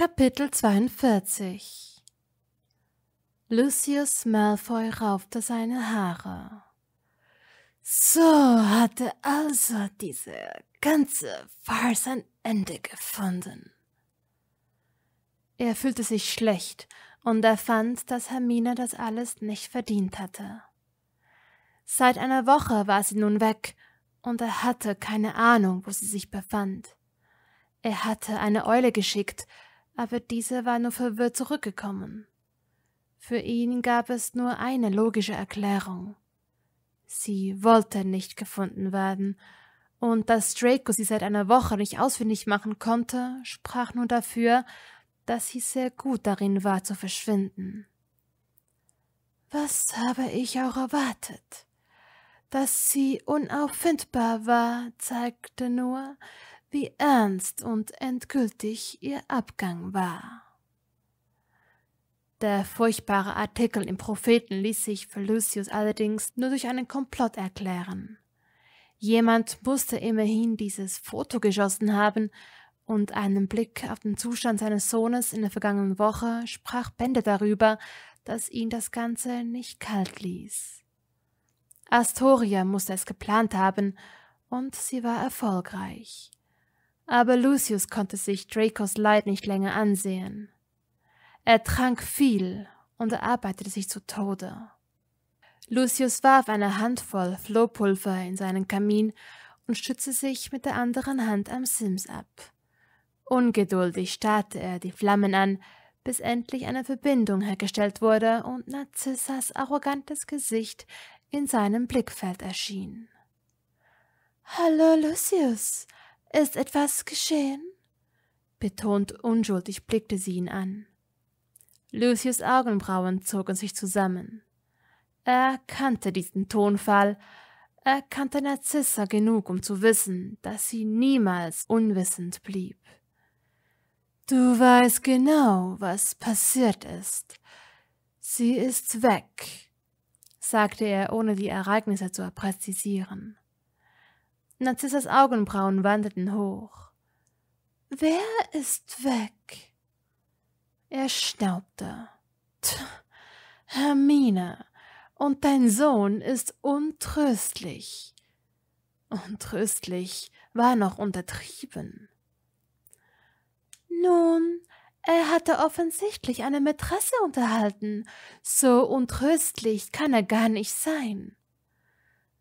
Kapitel 42 Lucius Malfoy raufte seine Haare. So hatte also diese ganze Farce ein Ende gefunden. Er fühlte sich schlecht und er fand, dass Hermine das alles nicht verdient hatte. Seit einer Woche war sie nun weg und er hatte keine Ahnung, wo sie sich befand. Er hatte eine Eule geschickt, aber dieser war nur verwirrt zurückgekommen. Für ihn gab es nur eine logische Erklärung. Sie wollte nicht gefunden werden, und dass Draco sie seit einer Woche nicht ausfindig machen konnte, sprach nun dafür, dass sie sehr gut darin war zu verschwinden. Was habe ich auch erwartet? Dass sie unauffindbar war, zeigte nur, wie ernst und endgültig ihr Abgang war. Der furchtbare Artikel im Propheten ließ sich für Lucius allerdings nur durch einen Komplott erklären. Jemand musste immerhin dieses Foto geschossen haben, und einem Blick auf den Zustand seines Sohnes in der vergangenen Woche sprach Bände darüber, dass ihn das Ganze nicht kalt ließ. Astoria musste es geplant haben, und sie war erfolgreich. Aber Lucius konnte sich Dracos Leid nicht länger ansehen. Er trank viel und arbeitete sich zu Tode. Lucius warf eine Handvoll Flohpulver in seinen Kamin und stützte sich mit der anderen Hand am Sims ab. Ungeduldig starrte er die Flammen an, bis endlich eine Verbindung hergestellt wurde und Narzissas arrogantes Gesicht in seinem Blickfeld erschien. Hallo, Lucius, ist etwas geschehen? Betont unschuldig blickte sie ihn an. Lucius Augenbrauen zogen sich zusammen. Er kannte diesen Tonfall, er kannte Narzissa genug, um zu wissen, dass sie niemals unwissend blieb. Du weißt genau, was passiert ist. Sie ist weg, sagte er, ohne die Ereignisse zu präzisieren. Narzissas Augenbrauen wanderten hoch. Wer ist weg? Er staubte. Tch, Hermine, und dein Sohn ist untröstlich. Untröstlich war noch untertrieben. Nun, er hatte offensichtlich eine Mätresse unterhalten. So untröstlich kann er gar nicht sein.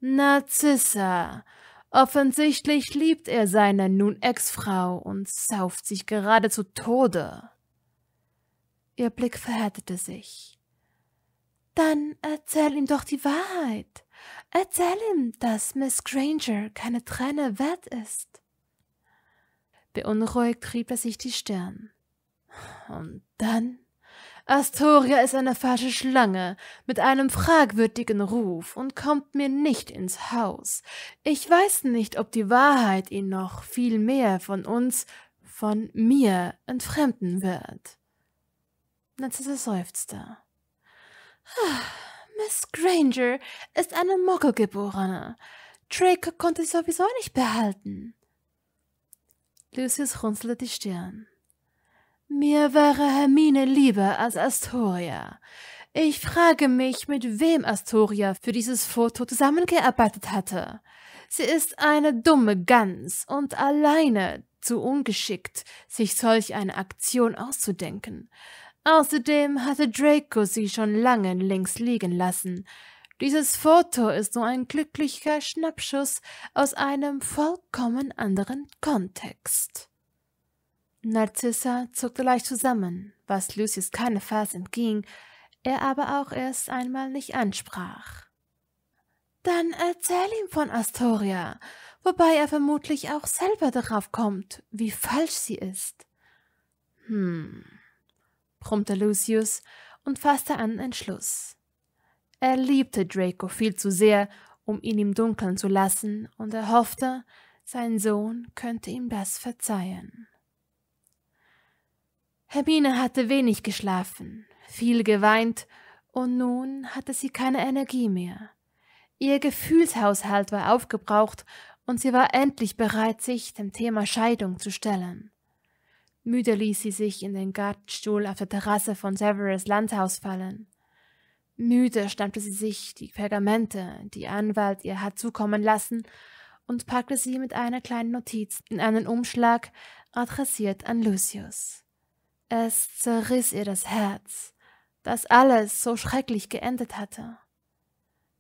Narzissa, Offensichtlich liebt er seine nun Ex-Frau und sauft sich gerade zu Tode. Ihr Blick verhärtete sich. Dann erzähl ihm doch die Wahrheit. Erzähl ihm, dass Miss Granger keine Träne wert ist. Beunruhigt rieb er sich die Stirn. Und dann? Astoria ist eine falsche Schlange mit einem fragwürdigen Ruf und kommt mir nicht ins Haus. Ich weiß nicht, ob die Wahrheit ihn noch viel mehr von uns, von mir entfremden wird. Narcissa seufzte. Ah, Miss Granger ist eine mokko Drake konnte sie sowieso nicht behalten. Lucius runzelte die Stirn. Mir wäre Hermine lieber als Astoria. Ich frage mich, mit wem Astoria für dieses Foto zusammengearbeitet hatte. Sie ist eine dumme Gans und alleine zu ungeschickt, sich solch eine Aktion auszudenken. Außerdem hatte Draco sie schon lange links liegen lassen. Dieses Foto ist nur ein glücklicher Schnappschuss aus einem vollkommen anderen Kontext. Narzissa zuckte leicht zusammen, was Lucius keinesfalls entging, er aber auch erst einmal nicht ansprach. Dann erzähl ihm von Astoria, wobei er vermutlich auch selber darauf kommt, wie falsch sie ist. Hm, brummte Lucius und fasste einen Entschluss. Er liebte Draco viel zu sehr, um ihn im Dunkeln zu lassen, und er hoffte, sein Sohn könnte ihm das verzeihen. Hermine hatte wenig geschlafen, viel geweint, und nun hatte sie keine Energie mehr. Ihr Gefühlshaushalt war aufgebraucht, und sie war endlich bereit, sich dem Thema Scheidung zu stellen. Müde ließ sie sich in den Gartenstuhl auf der Terrasse von Severus Landhaus fallen. Müde schnappte sie sich die Pergamente, die Anwalt ihr hat zukommen lassen, und packte sie mit einer kleinen Notiz in einen Umschlag, adressiert an Lucius. Es zerriss ihr das Herz, dass alles so schrecklich geendet hatte.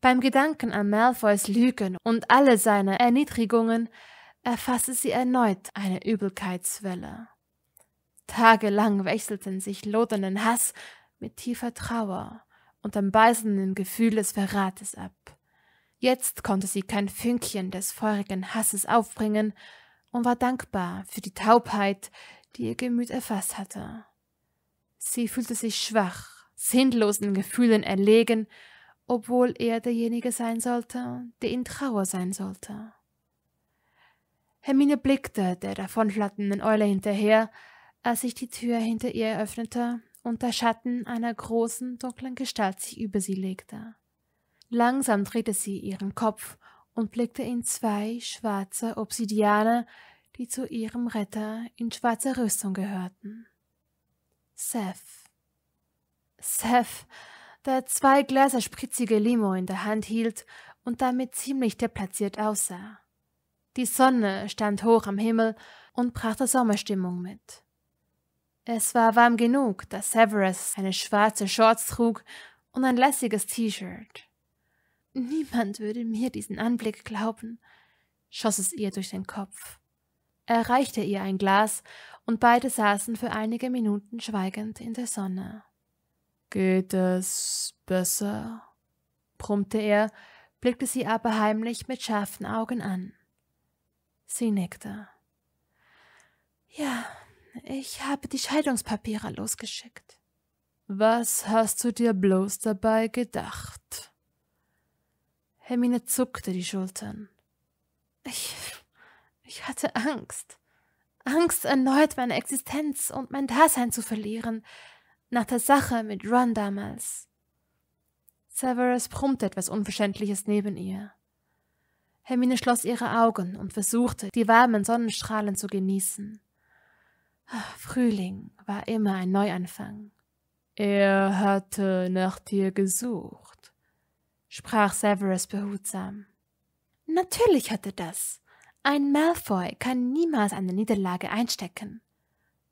Beim Gedanken an Malfoys Lügen und alle seine Erniedrigungen erfasste sie erneut eine Übelkeitswelle. Tagelang wechselten sich lodernden Hass mit tiefer Trauer und dem beißenden Gefühl des Verrates ab. Jetzt konnte sie kein Fünkchen des feurigen Hasses aufbringen und war dankbar für die Taubheit, die ihr Gemüt erfasst hatte. Sie fühlte sich schwach, sinnlosen Gefühlen erlegen, obwohl er derjenige sein sollte, der in Trauer sein sollte. Hermine blickte der davonflatternden Eule hinterher, als sich die Tür hinter ihr öffnete und der Schatten einer großen, dunklen Gestalt sich über sie legte. Langsam drehte sie ihren Kopf und blickte in zwei schwarze Obsidiane, die zu ihrem Retter in schwarzer Rüstung gehörten. Seth. Seth, der zwei Gläser spritzige Limo in der Hand hielt und damit ziemlich deplatziert aussah. Die Sonne stand hoch am Himmel und brachte Sommerstimmung mit. Es war warm genug, dass Severus eine schwarze Shorts trug und ein lässiges T-Shirt. Niemand würde mir diesen Anblick glauben, schoss es ihr durch den Kopf. Er reichte ihr ein Glas, und beide saßen für einige Minuten schweigend in der Sonne. Geht es besser? brummte er, blickte sie aber heimlich mit scharfen Augen an. Sie nickte. Ja, ich habe die Scheidungspapiere losgeschickt. Was hast du dir bloß dabei gedacht? Hermine zuckte die Schultern. Ich ich hatte Angst. Angst, erneut meine Existenz und mein Dasein zu verlieren, nach der Sache mit Ron damals. Severus brummte etwas Unverständliches neben ihr. Hermine schloss ihre Augen und versuchte, die warmen Sonnenstrahlen zu genießen. Ah, Frühling war immer ein Neuanfang. Er hatte nach dir gesucht, sprach Severus behutsam. Natürlich hatte das. Ein Malfoy kann niemals eine Niederlage einstecken,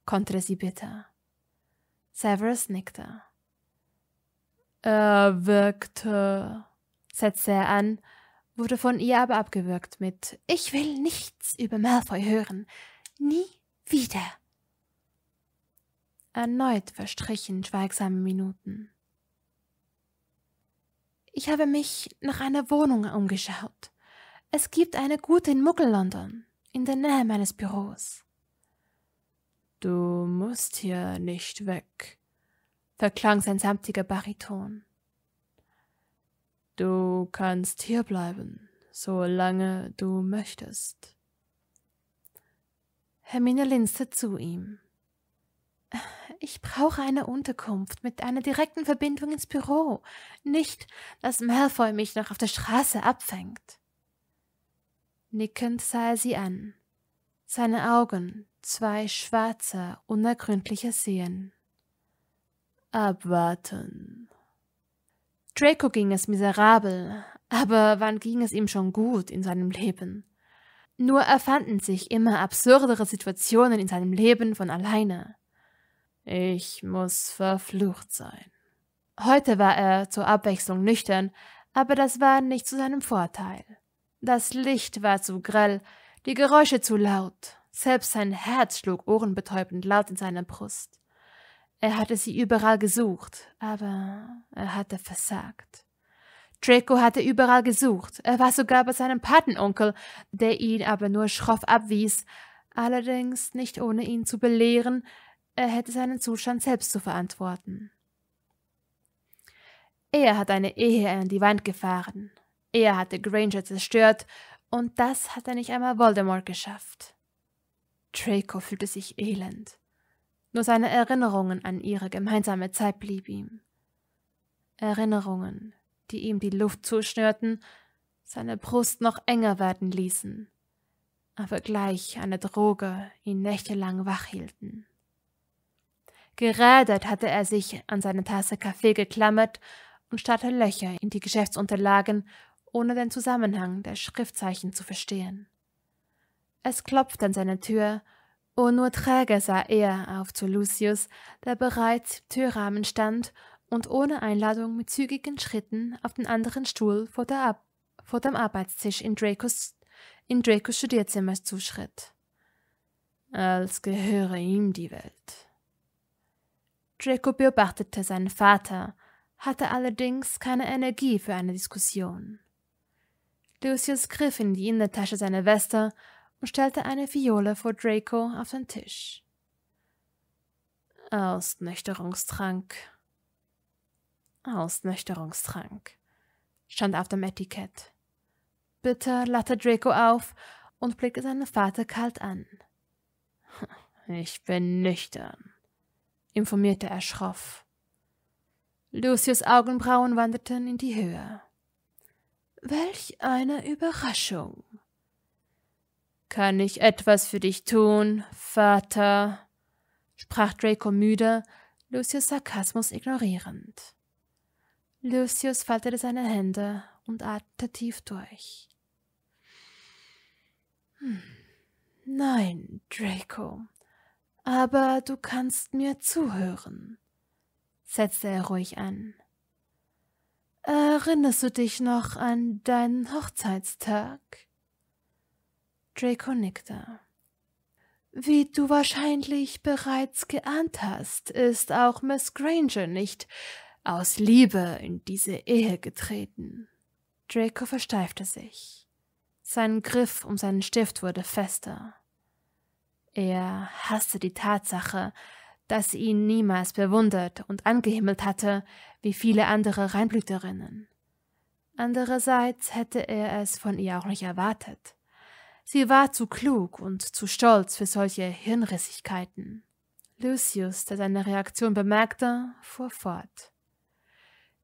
konterte sie bitter. Severus nickte. Er wirkte, setzte er an, wurde von ihr aber abgewürgt mit Ich will nichts über Malfoy hören. Nie wieder. Erneut verstrichen schweigsame Minuten. Ich habe mich nach einer Wohnung umgeschaut, es gibt eine gute in Muggel-London, in der Nähe meines Büros. Du musst hier nicht weg, verklang sein samtiger Bariton. Du kannst hier bleiben, solange du möchtest. Hermine linste zu ihm. Ich brauche eine Unterkunft mit einer direkten Verbindung ins Büro, nicht, dass Malfoy mich noch auf der Straße abfängt. Nickend sah er sie an. Seine Augen, zwei schwarze, unergründliche Seen. Abwarten. Draco ging es miserabel, aber wann ging es ihm schon gut in seinem Leben? Nur erfanden sich immer absurdere Situationen in seinem Leben von alleine. Ich muss verflucht sein. Heute war er zur Abwechslung nüchtern, aber das war nicht zu seinem Vorteil. Das Licht war zu grell, die Geräusche zu laut. Selbst sein Herz schlug ohrenbetäubend laut in seiner Brust. Er hatte sie überall gesucht, aber er hatte versagt. Draco hatte überall gesucht. Er war sogar bei seinem Patenonkel, der ihn aber nur schroff abwies, allerdings nicht ohne ihn zu belehren, er hätte seinen Zustand selbst zu verantworten. Er hat eine Ehe an die Wand gefahren, er hatte Granger zerstört und das hatte nicht einmal Voldemort geschafft. Draco fühlte sich elend. Nur seine Erinnerungen an ihre gemeinsame Zeit blieb ihm. Erinnerungen, die ihm die Luft zuschnürten, seine Brust noch enger werden ließen, aber gleich eine Droge ihn nächtelang wach hielten. Gerädert hatte er sich an seine Tasse Kaffee geklammert und starrte Löcher in die Geschäftsunterlagen ohne den Zusammenhang der Schriftzeichen zu verstehen. Es klopfte an seine Tür, und nur träge sah er auf zu Lucius, der bereits im Türrahmen stand und ohne Einladung mit zügigen Schritten auf den anderen Stuhl vor, Ab vor dem Arbeitstisch in Dracos, in Dracos Studierzimmer zuschritt. Als gehöre ihm die Welt. Draco beobachtete seinen Vater, hatte allerdings keine Energie für eine Diskussion. Lucius griff in die Innentasche seiner Weste und stellte eine Viole vor Draco auf den Tisch. Ausnüchterungstrank. Ausnüchterungstrank stand auf dem Etikett. Bitter lachte Draco auf und blickte seinen Vater kalt an. Ich bin nüchtern, informierte er schroff. Lucius Augenbrauen wanderten in die Höhe. Welch eine Überraschung. Kann ich etwas für dich tun, Vater? sprach Draco müde, Lucius Sarkasmus ignorierend. Lucius faltete seine Hände und atmete tief durch. Hm. Nein, Draco, aber du kannst mir zuhören, setzte er ruhig an. Erinnerst du dich noch an deinen Hochzeitstag? Draco nickte. Wie du wahrscheinlich bereits geahnt hast, ist auch Miss Granger nicht aus Liebe in diese Ehe getreten. Draco versteifte sich. Sein Griff um seinen Stift wurde fester. Er hasste die Tatsache, das ihn niemals bewundert und angehimmelt hatte, wie viele andere Reinblüterinnen. Andererseits hätte er es von ihr auch nicht erwartet. Sie war zu klug und zu stolz für solche Hirnrissigkeiten. Lucius, der seine Reaktion bemerkte, fuhr fort.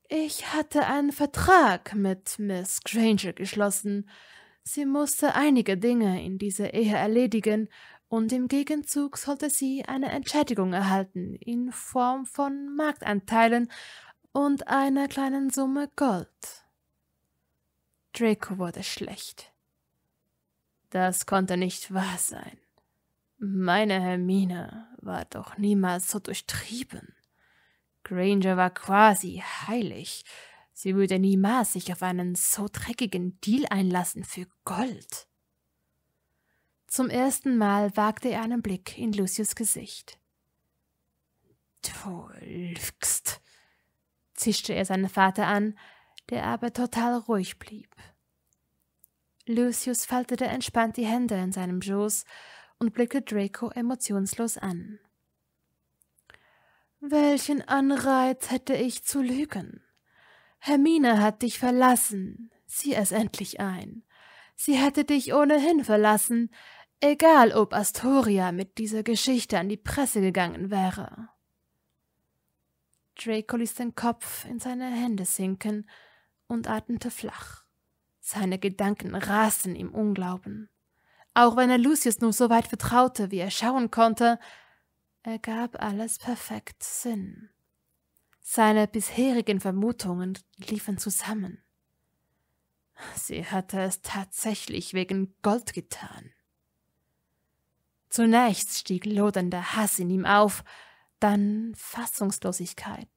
Ich hatte einen Vertrag mit Miss Granger geschlossen. Sie musste einige Dinge in dieser Ehe erledigen, und im Gegenzug sollte sie eine Entschädigung erhalten in Form von Marktanteilen und einer kleinen Summe Gold. Draco wurde schlecht. Das konnte nicht wahr sein. Meine Hermine war doch niemals so durchtrieben. Granger war quasi heilig. Sie würde niemals sich auf einen so dreckigen Deal einlassen für Gold. Zum ersten Mal wagte er einen Blick in Lucius Gesicht. Du lügst, zischte er seinen Vater an, der aber total ruhig blieb. Lucius faltete entspannt die Hände in seinem Schoß und blickte Draco emotionslos an. Welchen Anreiz hätte ich zu lügen? Hermine hat dich verlassen, sieh es endlich ein. Sie hätte dich ohnehin verlassen, Egal, ob Astoria mit dieser Geschichte an die Presse gegangen wäre. Draco ließ den Kopf in seine Hände sinken und atmete flach. Seine Gedanken rasten im Unglauben. Auch wenn er Lucius nur so weit vertraute, wie er schauen konnte, ergab alles perfekt Sinn. Seine bisherigen Vermutungen liefen zusammen. Sie hatte es tatsächlich wegen Gold getan. Zunächst stieg lodernder Hass in ihm auf, dann Fassungslosigkeit.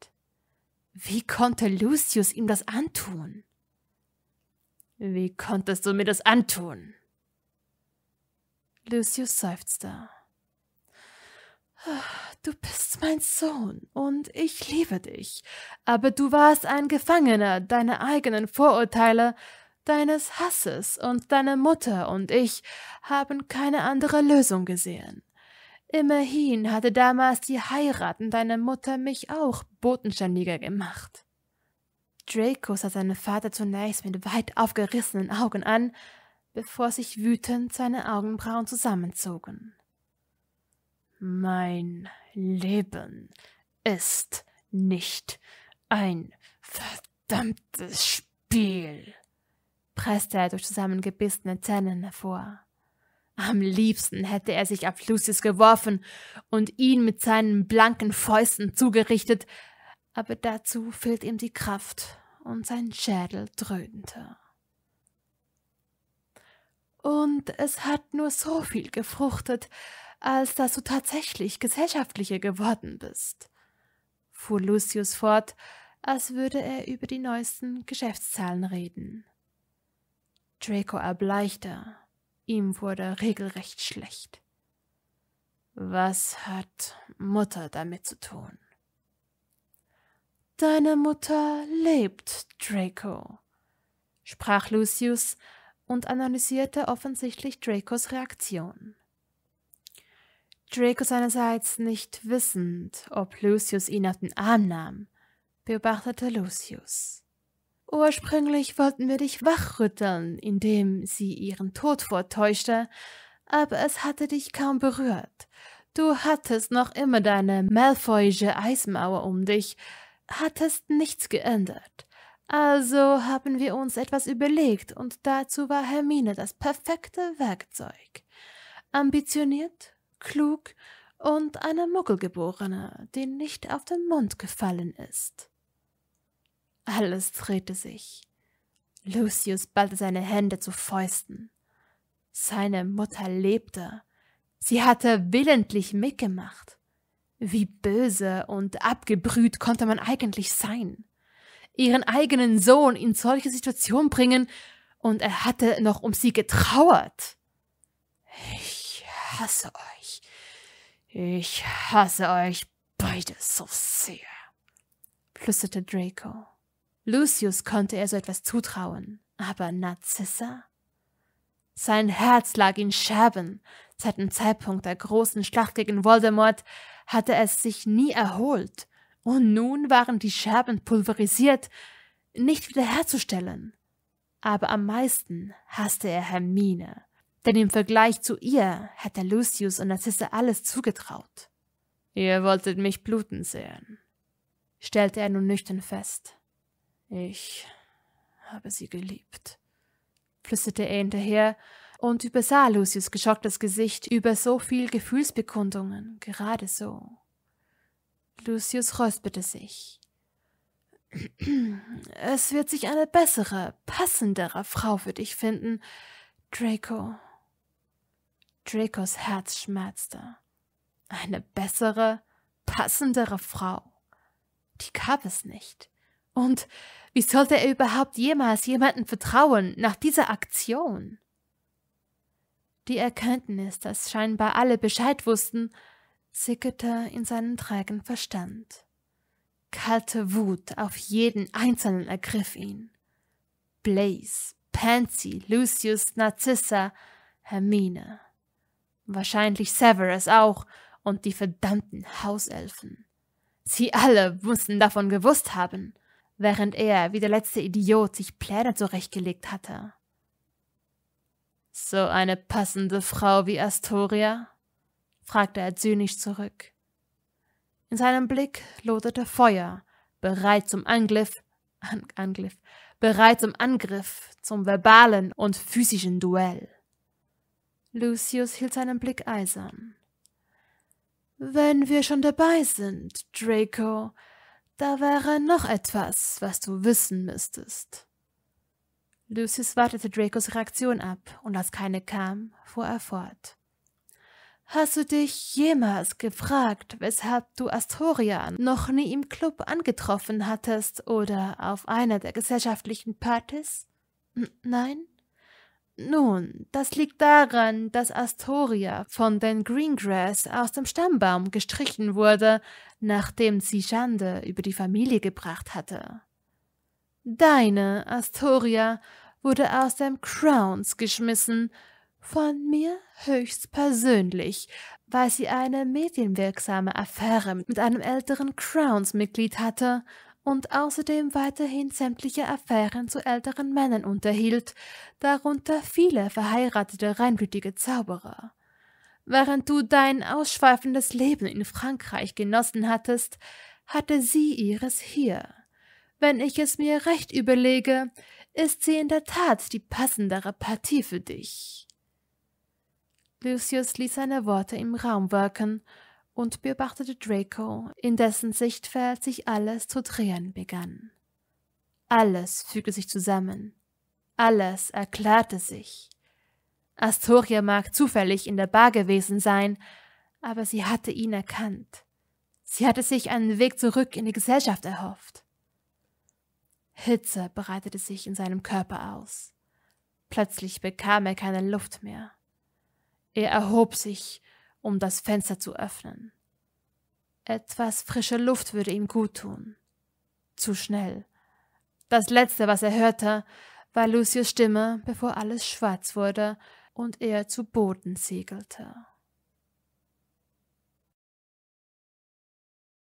Wie konnte Lucius ihm das antun? Wie konntest du mir das antun? Lucius seufzte. Du bist mein Sohn und ich liebe dich, aber du warst ein Gefangener deiner eigenen Vorurteile deines Hasses und deine Mutter und ich haben keine andere Lösung gesehen. Immerhin hatte damals die Heirat Heiraten deiner Mutter mich auch bodenständiger gemacht. Draco sah seinen Vater zunächst mit weit aufgerissenen Augen an, bevor sich wütend seine Augenbrauen zusammenzogen. Mein Leben ist nicht ein verdammtes Spiel, presste er durch zusammengebissene Zähnen hervor. Am liebsten hätte er sich auf Lucius geworfen und ihn mit seinen blanken Fäusten zugerichtet, aber dazu fehlt ihm die Kraft und sein Schädel dröhnte. Und es hat nur so viel gefruchtet, als dass du tatsächlich gesellschaftlicher geworden bist, fuhr Lucius fort, als würde er über die neuesten Geschäftszahlen reden. Draco erbleichte. Ihm wurde regelrecht schlecht. Was hat Mutter damit zu tun? Deine Mutter lebt, Draco, sprach Lucius und analysierte offensichtlich Dracos Reaktion. Draco seinerseits nicht wissend, ob Lucius ihn auf den Arm nahm, beobachtete Lucius. Ursprünglich wollten wir dich wachrütteln, indem sie ihren Tod vortäuschte, aber es hatte dich kaum berührt. Du hattest noch immer deine malfoyische Eismauer um dich, hattest nichts geändert. Also haben wir uns etwas überlegt und dazu war Hermine das perfekte Werkzeug. Ambitioniert, klug und eine Muggelgeborene, die nicht auf den Mund gefallen ist. Alles drehte sich. Lucius ballte seine Hände zu Fäusten. Seine Mutter lebte. Sie hatte willentlich mitgemacht. Wie böse und abgebrüht konnte man eigentlich sein? Ihren eigenen Sohn in solche Situation bringen, und er hatte noch um sie getrauert. Ich hasse euch. Ich hasse euch beide so sehr, flüsterte Draco. Lucius konnte er so etwas zutrauen, aber Narzissa? Sein Herz lag in Scherben. Seit dem Zeitpunkt der großen Schlacht gegen Voldemort hatte es sich nie erholt, und nun waren die Scherben pulverisiert, nicht wiederherzustellen. Aber am meisten hasste er Hermine, denn im Vergleich zu ihr hätte Lucius und Narcissa alles zugetraut. Ihr wolltet mich bluten sehen, stellte er nun nüchtern fest. Ich habe sie geliebt, flüsterte er hinterher und übersah Lucius geschocktes Gesicht über so viel Gefühlsbekundungen, gerade so. Lucius räusperte sich. Es wird sich eine bessere, passendere Frau für dich finden, Draco. Dracos Herz schmerzte. Eine bessere, passendere Frau. Die gab es nicht. Und wie sollte er überhaupt jemals jemanden vertrauen nach dieser Aktion? Die Erkenntnis, dass scheinbar alle Bescheid wussten, sickerte in seinen trägen Verstand. Kalte Wut auf jeden Einzelnen ergriff ihn. Blaze, Pansy, Lucius, Narcissa, Hermine. Wahrscheinlich Severus auch und die verdammten Hauselfen. Sie alle mussten davon gewusst haben – während er, wie der letzte Idiot, sich Pläne zurechtgelegt hatte. So eine passende Frau wie Astoria? fragte er zynisch zurück. In seinem Blick loderte Feuer, bereit zum Angriff, An Angriff, bereit zum Angriff, zum verbalen und physischen Duell. Lucius hielt seinen Blick eisern. Wenn wir schon dabei sind, Draco, da wäre noch etwas, was du wissen müsstest. Lucius wartete Dracos Reaktion ab, und als keine kam, fuhr er fort. Hast du dich jemals gefragt, weshalb du Astoria noch nie im Club angetroffen hattest oder auf einer der gesellschaftlichen Partys? N nein? Nun, das liegt daran, dass Astoria von den Greengrass aus dem Stammbaum gestrichen wurde, nachdem sie Schande über die Familie gebracht hatte. Deine Astoria wurde aus dem Crowns geschmissen, von mir höchstpersönlich, weil sie eine medienwirksame Affäre mit einem älteren Crowns-Mitglied hatte und außerdem weiterhin sämtliche Affären zu älteren Männern unterhielt, darunter viele verheiratete reinblütige Zauberer. Während du dein ausschweifendes Leben in Frankreich genossen hattest, hatte sie ihres hier. Wenn ich es mir recht überlege, ist sie in der Tat die passendere Partie für dich. Lucius ließ seine Worte im Raum wirken und beobachtete Draco, in dessen Sichtfeld sich alles zu drehen begann. Alles fügte sich zusammen. Alles erklärte sich. Astoria mag zufällig in der Bar gewesen sein, aber sie hatte ihn erkannt. Sie hatte sich einen Weg zurück in die Gesellschaft erhofft. Hitze breitete sich in seinem Körper aus. Plötzlich bekam er keine Luft mehr. Er erhob sich um das Fenster zu öffnen. Etwas frische Luft würde ihm guttun. Zu schnell. Das Letzte, was er hörte, war Lucius Stimme, bevor alles schwarz wurde und er zu Boden segelte.